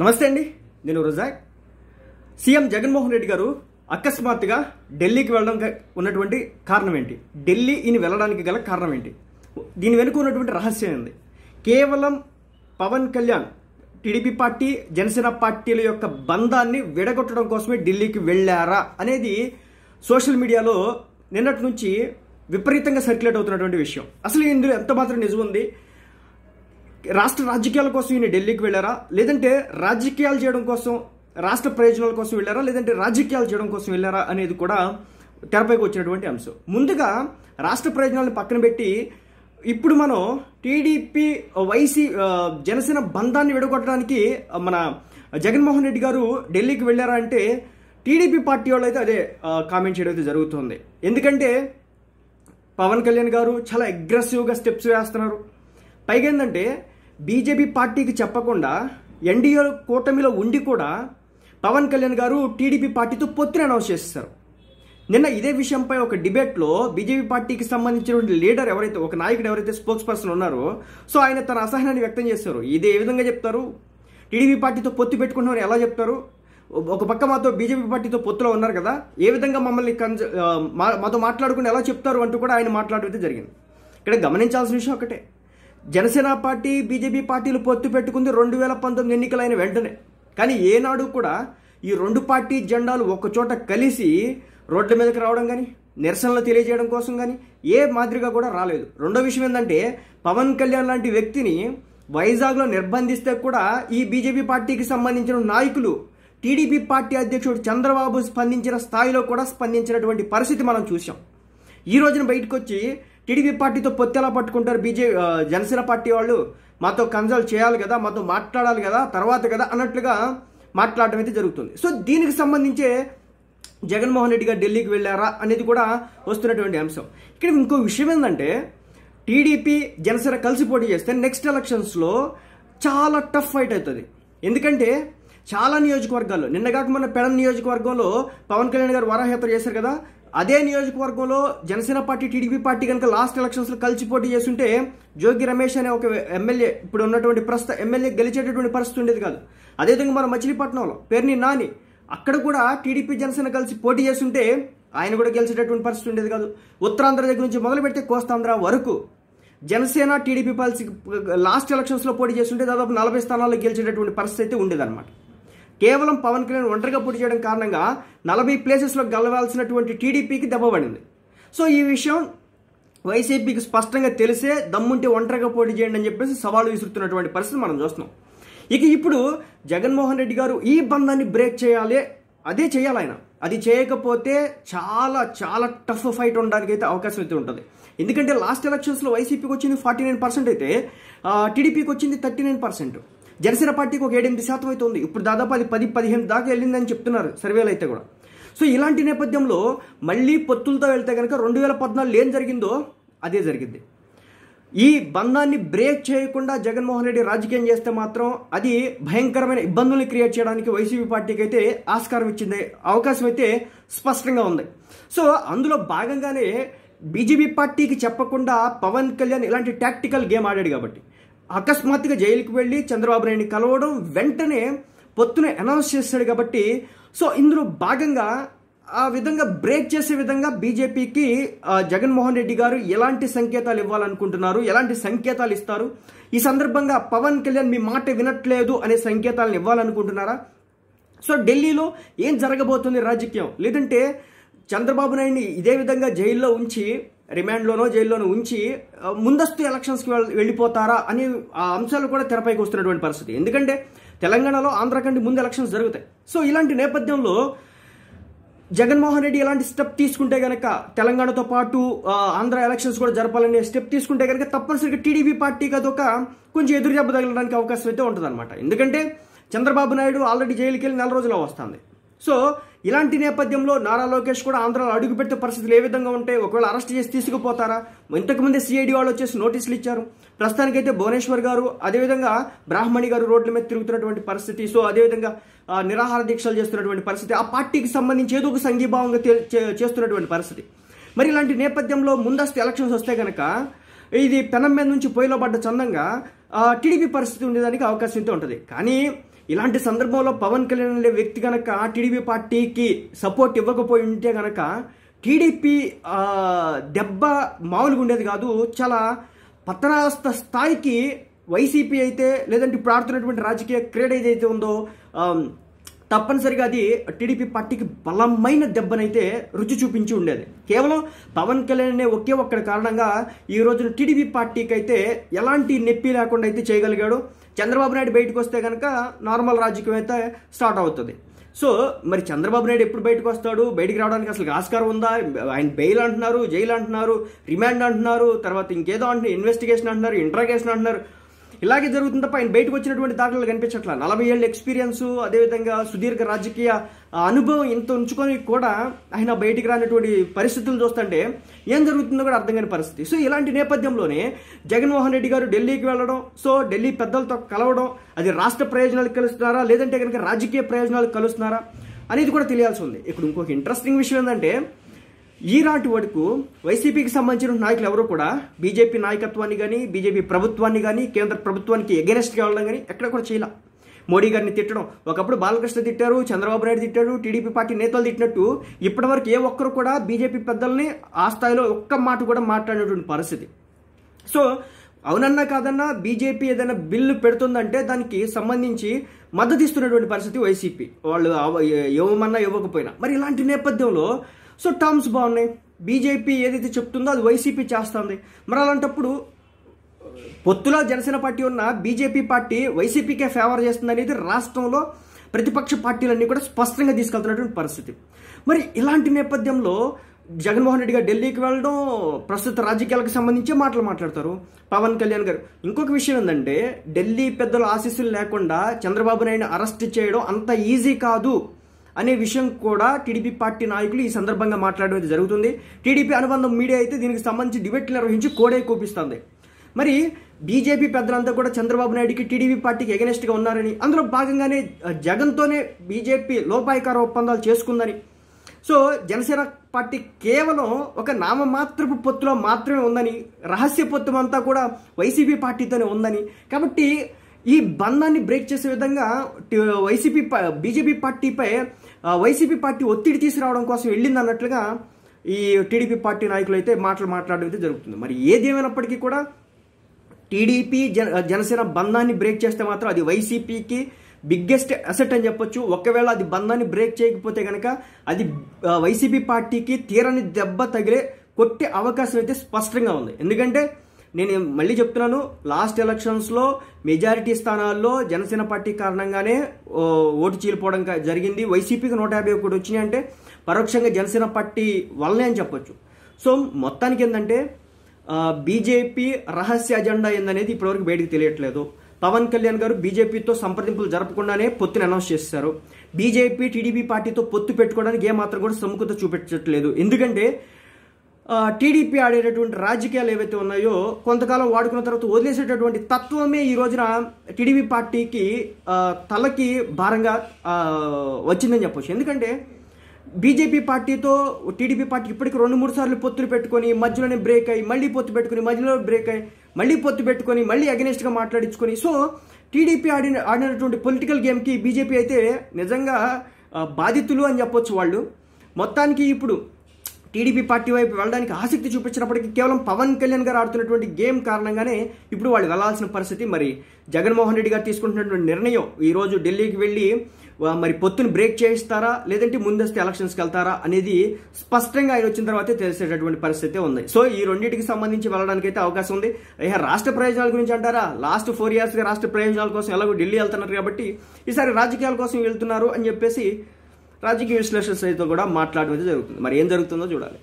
నమస్తే అండి నేను రుజాక్ సీఎం జగన్మోహన్ రెడ్డి గారు అకస్మాత్తుగా ఢిల్లీకి వెళ్ళడం ఉన్నటువంటి కారణం ఏంటి ఢిల్లీ ఈయన వెళ్ళడానికి గల కారణం ఏంటి దీని వెనుక ఉన్నటువంటి రహస్యం ఏంది కేవలం పవన్ కళ్యాణ్ టీడీపీ పార్టీ జనసేన పార్టీల యొక్క బంధాన్ని విడగొట్టడం కోసమే ఢిల్లీకి వెళ్ళారా అనేది సోషల్ మీడియాలో నిన్నటి నుంచి విపరీతంగా సర్క్యులేట్ అవుతున్నటువంటి విషయం అసలు ఇందులో ఎంత మాత్రం నిజం ఉంది రాష్ట్ర రాజకీయాల కోసం ఈయన ఢిల్లీకి వెళ్ళారా లేదంటే రాజకీయాలు చేయడం కోసం రాష్ట్ర ప్రయోజనాల కోసం వెళ్ళారా లేదంటే రాజకీయాలు చేయడం కోసం వెళ్ళారా అనేది కూడా తెరపైకి వచ్చినటువంటి అంశం ముందుగా రాష్ట్ర ప్రయోజనాలను పక్కన పెట్టి ఇప్పుడు మనం టీడీపీ వైసీ జనసేన బంధాన్ని విడగొట్టడానికి మన జగన్మోహన్ రెడ్డి గారు ఢిల్లీకి వెళ్ళారా అంటే టీడీపీ పార్టీ వాళ్ళు అయితే అదే కామెంట్ చేయడం అయితే జరుగుతుంది ఎందుకంటే పవన్ కళ్యాణ్ గారు చాలా అగ్రెసివ్గా స్టెప్స్ వేస్తున్నారు పైగా ఏంటంటే బీజేపీ పార్టీకి చెప్పకుండా ఎన్డీఏ కూటమిలో ఉండి కూడా పవన్ కళ్యాణ్ గారు టీడీపీ పార్టీతో పొత్తుని అనౌన్స్ చేస్తారు నిన్న ఇదే విషయంపై ఒక డిబేట్లో బీజేపీ పార్టీకి సంబంధించినటువంటి లీడర్ ఎవరైతే ఒక నాయకుడు ఎవరైతే స్పోక్స్ పర్సన్ ఉన్నారో సో ఆయన తన అసహనాన్ని వ్యక్తం చేస్తారు ఇదే విధంగా చెప్తారు టీడీపీ పార్టీతో పొత్తు పెట్టుకుంటున్నారు ఎలా చెప్తారు ఒక పక్క మాతో బీజేపీ పార్టీతో పొత్తులో ఉన్నారు కదా ఏ విధంగా మమ్మల్ని కన్జ మాతో మాట్లాడుకుని ఎలా చెప్తారు అంటూ కూడా ఆయన మాట్లాడితే జరిగింది ఇక్కడ గమనించాల్సిన విషయం ఒకటే జనసేన పార్టీ బీజేపీ పార్టీలు పొత్తు పెట్టుకుంది రెండు వేల పంతొమ్మిది ఎన్నికలైన వెంటనే కానీ ఏనాడు కూడా ఈ రెండు పార్టీ జెండాలు ఒకచోట కలిసి రోడ్ల మీదకి రావడం కానీ నిరసనలు తెలియజేయడం కోసం కానీ ఏ మాదిరిగా కూడా రాలేదు రెండో విషయం ఏంటంటే పవన్ కళ్యాణ్ లాంటి వ్యక్తిని వైజాగ్లో నిర్బంధిస్తే కూడా ఈ బీజేపీ పార్టీకి సంబంధించిన నాయకులు టీడీపీ పార్టీ అధ్యక్షుడు చంద్రబాబు స్పందించిన స్థాయిలో కూడా స్పందించినటువంటి పరిస్థితి మనం చూసాం ఈ రోజున బయటకు వచ్చి టీడీపీ పార్టీతో పొత్తెలా పట్టుకుంటారు బీజే జనసేన పార్టీ వాళ్ళు మాతో కన్సల్ట్ చేయాలి కదా మాతో మాట్లాడాలి కదా తర్వాత కదా అన్నట్లుగా మాట్లాడటం అయితే జరుగుతుంది సో దీనికి సంబంధించే జగన్మోహన్ రెడ్డి గారు ఢిల్లీకి వెళ్ళారా అనేది కూడా వస్తున్నటువంటి అంశం ఇక్కడ ఇంకో విషయం ఏంటంటే టీడీపీ జనసేన కలిసి పోటీ చేస్తే నెక్స్ట్ ఎలక్షన్స్లో చాలా టఫ్ ఫైట్ అవుతుంది ఎందుకంటే చాలా నియోజకవర్గాల్లో కాక మన పెడ నియోజకవర్గంలో పవన్ కళ్యాణ్ గారు వరహయాత్ర చేశారు కదా అదే నియోజకవర్గంలో జనసేన పార్టీ టీడీపీ పార్టీ కనుక లాస్ట్ ఎలక్షన్స్లో కలిసి పోటీ చేస్తుంటే జోగి రమేష్ అనే ఒక ఎమ్మెల్యే ఇప్పుడు ఉన్నటువంటి ప్రస్తుత ఎమ్మెల్యే గెలిచేటటువంటి పరిస్థితి ఉండేది కాదు అదేవిధంగా మన మచిలీపట్నంలో పేర్ని నాని అక్కడ కూడా టీడీపీ జనసేన కలిసి పోటీ చేస్తుంటే ఆయన కూడా గెలిచేటటువంటి పరిస్థితి ఉండేది కాదు ఉత్తరాంధ్ర దగ్గర నుంచి మొదలు పెడితే కోస్తాంధ్ర వరకు జనసేన టీడీపీ పాలసీ లాస్ట్ ఎలక్షన్స్లో పోటీ చేస్తుంటే దాదాపు నలభై స్థానాల్లో గెలిచేటటువంటి పరిస్థితి అయితే ఉండేదన్నమాట కేవలం పవన్ కళ్యాణ్ ఒంటరిగా పోటీ చేయడం కారణంగా నలభై ప్లేసెస్లో గెలవాల్సినటువంటి టీడీపీకి దెబ్బపడింది సో ఈ విషయం వైసీపీకి స్పష్టంగా తెలిసే దమ్ముంటే ఒంటరిగా పోటీ చేయండి అని చెప్పేసి సవాలు విసురుతున్నటువంటి పరిస్థితి మనం చూస్తున్నాం ఇక ఇప్పుడు జగన్మోహన్ రెడ్డి గారు ఈ బంధాన్ని బ్రేక్ చేయాలి అదే చేయాలి ఆయన అది చేయకపోతే చాలా చాలా టఫ్ ఫైట్ ఉండడానికి అయితే అవకాశం అయితే ఉంటుంది ఎందుకంటే లాస్ట్ ఎలక్షన్స్లో వైసీపీకి వచ్చింది ఫార్టీ నైన్ పర్సెంట్ అయితే టీడీపీకి వచ్చింది థర్టీ నైన్ పర్సెంట్ జనసేన పార్టీకి ఒక ఏడెనిమిది శాతం అయితే ఉంది ఇప్పుడు దాదాపు అది పది పదిహేను దాకా వెళ్ళిందని చెప్తున్నారు సర్వేలు అయితే కూడా సో ఇలాంటి నేపథ్యంలో మళ్ళీ పొత్తులతో వెళ్తే కనుక రెండు వేల పద్నాలుగు ఏం జరిగిందో అదే జరిగింది ఈ బంధాన్ని బ్రేక్ చేయకుండా జగన్మోహన్ రెడ్డి రాజకీయం చేస్తే మాత్రం అది భయంకరమైన ఇబ్బందుల్ని క్రియేట్ చేయడానికి వైసీపీ పార్టీకి అయితే ఆస్కారం ఇచ్చింది అవకాశం అయితే స్పష్టంగా ఉంది సో అందులో భాగంగానే బీజేపీ పార్టీకి చెప్పకుండా పవన్ కళ్యాణ్ ఇలాంటి టాక్టికల్ గేమ్ ఆడాడు కాబట్టి అకస్మాత్తుగా జైలుకి వెళ్ళి చంద్రబాబు నాయుడిని కలవడం వెంటనే పొత్తున అనౌన్స్ చేస్తాడు కాబట్టి సో ఇందులో భాగంగా ఆ విధంగా బ్రేక్ చేసే విధంగా బీజేపీకి జగన్మోహన్ రెడ్డి గారు ఎలాంటి సంకేతాలు ఇవ్వాలనుకుంటున్నారు ఎలాంటి సంకేతాలు ఇస్తారు ఈ సందర్భంగా పవన్ కళ్యాణ్ మీ మాట వినట్లేదు అనే సంకేతాలను ఇవ్వాలనుకుంటున్నారా సో ఢిల్లీలో ఏం జరగబోతుంది రాజకీయం లేదంటే చంద్రబాబు నాయుడిని ఇదే విధంగా జైల్లో ఉంచి రిమాండ్లోనో జైల్లోనో ఉంచి ముందస్తు ఎలక్షన్స్కి వెళ్ళిపోతారా అనే అంశాలు కూడా తెరపైకి వస్తున్నటువంటి పరిస్థితి ఎందుకంటే తెలంగాణలో ఆంధ్రాఖండ్ కంటే ముందు ఎలక్షన్స్ జరుగుతాయి సో ఇలాంటి నేపథ్యంలో జగన్మోహన్ రెడ్డి ఎలాంటి స్టెప్ తీసుకుంటే గనక తెలంగాణతో పాటు ఆంధ్ర ఎలక్షన్స్ కూడా జరపాలనే స్టెప్ తీసుకుంటే కనుక తప్పనిసరిగా టీడీపీ పార్టీకి అదొక కొంచెం ఎదురు దెబ్బ తగలడానికి అవకాశం అయితే ఉంటుందన్నమాట ఎందుకంటే చంద్రబాబు నాయుడు ఆల్రెడీ జైలుకి వెళ్ళి నెల రోజుల్లో వస్తుంది సో ఇలాంటి నేపథ్యంలో నారా లోకేష్ కూడా ఆంధ్రాలో అడుగుపెట్టే పరిస్థితులు ఏ విధంగా ఉంటాయి ఒకవేళ అరెస్ట్ చేసి తీసుకుపోతారా ఇంతకుముందే సిఐడి వాళ్ళు వచ్చేసి నోటీసులు ఇచ్చారు ప్రస్తుతానికైతే భువనేశ్వర్ గారు అదేవిధంగా బ్రాహ్మణి గారు రోడ్ల మీద తిరుగుతున్నటువంటి పరిస్థితి సో అదేవిధంగా నిరాహార దీక్షలు చేస్తున్నటువంటి పరిస్థితి ఆ పార్టీకి సంబంధించి ఏదో ఒక సంఘీభావంగా చేస్తున్నటువంటి పరిస్థితి మరి ఇలాంటి నేపథ్యంలో ముందస్తు ఎలక్షన్స్ వస్తే కనుక ఇది పెనం మీద నుంచి పొయ్యిలో పడ్డ చందంగా టీడీపీ పరిస్థితి ఉండేదానికి అవకాశం అయితే ఉంటుంది కానీ ఇలాంటి సందర్భంలో పవన్ కళ్యాణ్ అనే వ్యక్తి కనుక టీడీపీ పార్టీకి సపోర్ట్ ఇవ్వకపోయి ఉంటే కనుక టీడీపీ దెబ్బ మామూలుగా ఉండేది కాదు చాలా పతనాస్త స్థాయికి వైసీపీ అయితే లేదంటే ఇప్పుడు ఆడుతున్నటువంటి రాజకీయ క్రీడ ఏదైతే ఉందో తప్పనిసరిగా అది టీడీపీ పార్టీకి బలమైన దెబ్బనైతే రుచి చూపించి ఉండేది కేవలం పవన్ కళ్యాణ్ అనే ఒకే ఒక్కడి కారణంగా ఈ రోజున టీడీపీ పార్టీకి అయితే ఎలాంటి నొప్పి లేకుండా అయితే చేయగలిగాడు చంద్రబాబు నాయుడు బయటకు వస్తే కనుక నార్మల్ రాజకీయం అయితే స్టార్ట్ అవుతుంది సో మరి చంద్రబాబు నాయుడు ఎప్పుడు బయటకు వస్తాడు బయటికి రావడానికి అసలు ఆస్కారం ఉందా ఆయన బెయిల్ అంటున్నారు జైలు అంటున్నారు రిమాండ్ అంటున్నారు తర్వాత ఇంకేదో అంటున్నారు ఇన్వెస్టిగేషన్ అంటున్నారు ఇంట్రాగేషన్ అంటున్నారు ఇలాగే జరుగుతుంది తప్ప ఆయన బయటకు వచ్చినటువంటి దాఖలు కనిపించట్లా నలభై ఏళ్ళ ఎక్స్పీరియన్స్ అదేవిధంగా సుదీర్ఘ రాజకీయ అనుభవం ఇంత ఉంచుకొని కూడా ఆయన బయటికి రానటువంటి పరిస్థితులు చూస్తుంటే ఏం జరుగుతుందో కూడా అర్థం కాని పరిస్థితి సో ఇలాంటి నేపథ్యంలోనే జగన్మోహన్ రెడ్డి గారు ఢిల్లీకి వెళ్ళడం సో ఢిల్లీ పెద్దలతో కలవడం అది రాష్ట్ర ప్రయోజనాలు కలుస్తున్నారా లేదంటే కనుక రాజకీయ ప్రయోజనాలు కలుస్తున్నారా అనేది కూడా తెలియాల్సి ఉంది ఇప్పుడు ఇంకొక ఇంట్రెస్టింగ్ విషయం ఏంటంటే ఈనాటి వరకు వైసీపీకి సంబంధించిన నాయకులు ఎవరూ కూడా బీజేపీ నాయకత్వాన్ని కానీ బీజేపీ ప్రభుత్వాన్ని కానీ కేంద్ర ప్రభుత్వానికి ఎగెనెస్ట్గా వెళ్ళడం కానీ ఎక్కడ కూడా చేయాల మోడీ గారిని తిట్టడం ఒకప్పుడు బాలకృష్ణ తిట్టారు చంద్రబాబు నాయుడు తిట్టారు టీడీపీ పార్టీ నేతలు తిట్టినట్టు ఇప్పటివరకు ఏ ఒక్కరు కూడా బీజేపీ పెద్దల్ని ఆ స్థాయిలో ఒక్క మాట కూడా మాట్లాడినటువంటి పరిస్థితి సో అవునన్నా కాదన్నా బీజేపీ ఏదైనా బిల్లు పెడుతుందంటే దానికి సంబంధించి మద్దతు ఇస్తున్నటువంటి పరిస్థితి వైసీపీ వాళ్ళు ఇవ్వమన్నా ఇవ్వకపోయినా మరి ఇలాంటి నేపథ్యంలో సో టర్మ్స్ బాగున్నాయి బీజేపీ ఏదైతే చెప్తుందో అది వైసీపీ చేస్తుంది మరి అలాంటప్పుడు పొత్తులో జనసేన పార్టీ ఉన్న బీజేపీ పార్టీ వైసీపీకే ఫేవర్ చేస్తుంది అనేది రాష్ట్రంలో ప్రతిపక్ష పార్టీలన్నీ కూడా స్పష్టంగా తీసుకెళ్తున్నటువంటి పరిస్థితి మరి ఇలాంటి నేపథ్యంలో జగన్మోహన్ రెడ్డి గారు ఢిల్లీకి వెళ్ళడం ప్రస్తుత రాజకీయాలకు సంబంధించి మాటలు మాట్లాడతారు పవన్ కళ్యాణ్ గారు ఇంకొక విషయం ఏంటంటే ఢిల్లీ పెద్దల ఆశీస్సులు లేకుండా చంద్రబాబు నాయుడు అరెస్ట్ చేయడం అంత ఈజీ కాదు అనే విషయం కూడా టీడీపీ పార్టీ నాయకులు ఈ సందర్భంగా మాట్లాడేది జరుగుతుంది టీడీపీ అనుబంధం మీడియా అయితే దీనికి సంబంధించి డిబేట్లు నిర్వహించి కోడే కూపిస్తుంది మరి బీజేపీ పెద్దలంతా కూడా చంద్రబాబు నాయుడుకి టీడీపీ పార్టీకి ఎగనెస్ట్గా ఉన్నారని అందులో భాగంగానే జగన్తోనే బీజేపీ లోపాయకార ఒప్పందాలు చేసుకుందని సో జనసేన పార్టీ కేవలం ఒక నామమాత్రపు పొత్తులో మాత్రమే ఉందని రహస్య పొత్తు అంతా కూడా వైసీపీ పార్టీతోనే ఉందని కాబట్టి ఈ బంధాన్ని బ్రేక్ చేసే విధంగా వైసీపీ బీజేపీ పార్టీపై వైసీపీ పార్టీ ఒత్తిడి తీసుకురావడం కోసం వెళ్ళింది అన్నట్లుగా ఈ టీడీపీ పార్టీ నాయకులు అయితే మాటలు మాట్లాడడం అయితే జరుగుతుంది మరి ఏది ఏమైనప్పటికీ కూడా టీడీపీ జన జనసేన బంధాన్ని బ్రేక్ చేస్తే మాత్రం అది వైసీపీకి బిగ్గెస్ట్ అసెట్ అని చెప్పొచ్చు ఒకవేళ అది బంధాన్ని బ్రేక్ చేయకపోతే కనుక అది వైసీపీ పార్టీకి తీరని దెబ్బ తగిలే కొట్టే అవకాశం అయితే స్పష్టంగా ఉంది ఎందుకంటే నేను మళ్ళీ చెప్తున్నాను లాస్ట్ ఎలక్షన్స్లో మెజారిటీ స్థానాల్లో జనసేన పార్టీ కారణంగానే ఓటు చీలిపోవడం జరిగింది వైసీపీకి నూట యాభై ఒకటి వచ్చినాయి అంటే పరోక్షంగా జనసేన పార్టీ వల్లనే అని చెప్పొచ్చు సో మొత్తానికి ఏంటంటే బీజేపీ రహస్య అజెండా ఏందనేది ఇప్పటివరకు బయటకు తెలియట్లేదు పవన్ కళ్యాణ్ గారు బీజేపీతో సంప్రదింపులు జరపకుండానే పొత్తుని అనౌన్స్ చేస్తారు బీజేపీ టీడీపీ పార్టీతో పొత్తు పెట్టుకోవడానికి ఏమాత్రం కూడా సముఖత చూపించట్లేదు ఎందుకంటే టీడీపీ ఆడేటటువంటి రాజకీయాలు ఏవైతే ఉన్నాయో కొంతకాలం వాడుకున్న తర్వాత వదిలేసేటటువంటి తత్వమే ఈ రోజున టీడీపీ పార్టీకి తలకి భారంగా వచ్చిందని చెప్పవచ్చు ఎందుకంటే బీజేపీ పార్టీతో టీడీపీ పార్టీ ఇప్పటికి రెండు మూడు సార్లు పొత్తులు పెట్టుకొని మధ్యలోనే బ్రేక్ అయ్యి మళ్ళీ పొత్తు పెట్టుకుని మధ్యలో బ్రేక్ అయ్యి మళ్ళీ పొత్తు పెట్టుకొని మళ్ళీ అగెనిస్ట్గా మాట్లాడించుకొని సో టీడీపీ ఆడిన ఆడినటువంటి పొలిటికల్ గేమ్కి బీజేపీ అయితే నిజంగా బాధితులు అని చెప్పొచ్చు వాళ్ళు మొత్తానికి ఇప్పుడు టీడీపీ పార్టీ వైపు వెళ్ళడానికి ఆసక్తి చూపించినప్పటికీ కేవలం పవన్ కళ్యాణ్ గారు ఆడుతున్నటువంటి గేమ్ కారణంగానే ఇప్పుడు వాళ్ళు వెళ్లాల్సిన పరిస్థితి మరి జగన్మోహన్ రెడ్డి గారు తీసుకుంటున్నటువంటి నిర్ణయం ఈరోజు ఢిల్లీకి వెళ్ళి మరి పొత్తుని బ్రేక్ చేయిస్తారా లేదంటే ముందస్తు ఎలక్షన్స్కి వెళ్తారా అనేది స్పష్టంగా ఆయన వచ్చిన తర్వాతే తెలిసేటటువంటి పరిస్థితి ఉంది సో ఈ రెండింటికి సంబంధించి వెళ్ళడానికి అయితే అవకాశం ఉంది ఇక రాష్ట్ర ప్రయోజనాల గురించి అంటారా లాస్ట్ ఫోర్ ఇయర్స్గా రాష్ట్ర ప్రయోజనాల కోసం ఎలాగో ఢిల్లీ వెళ్తున్నారు కాబట్టి ఈసారి రాజకీయాల కోసం వెళ్తున్నారు అని చెప్పేసి రాజకీయ విశ్లేషణ సైతం కూడా మాట్లాడడం జరుగుతుంది మరి ఏం జరుగుతుందో చూడాలి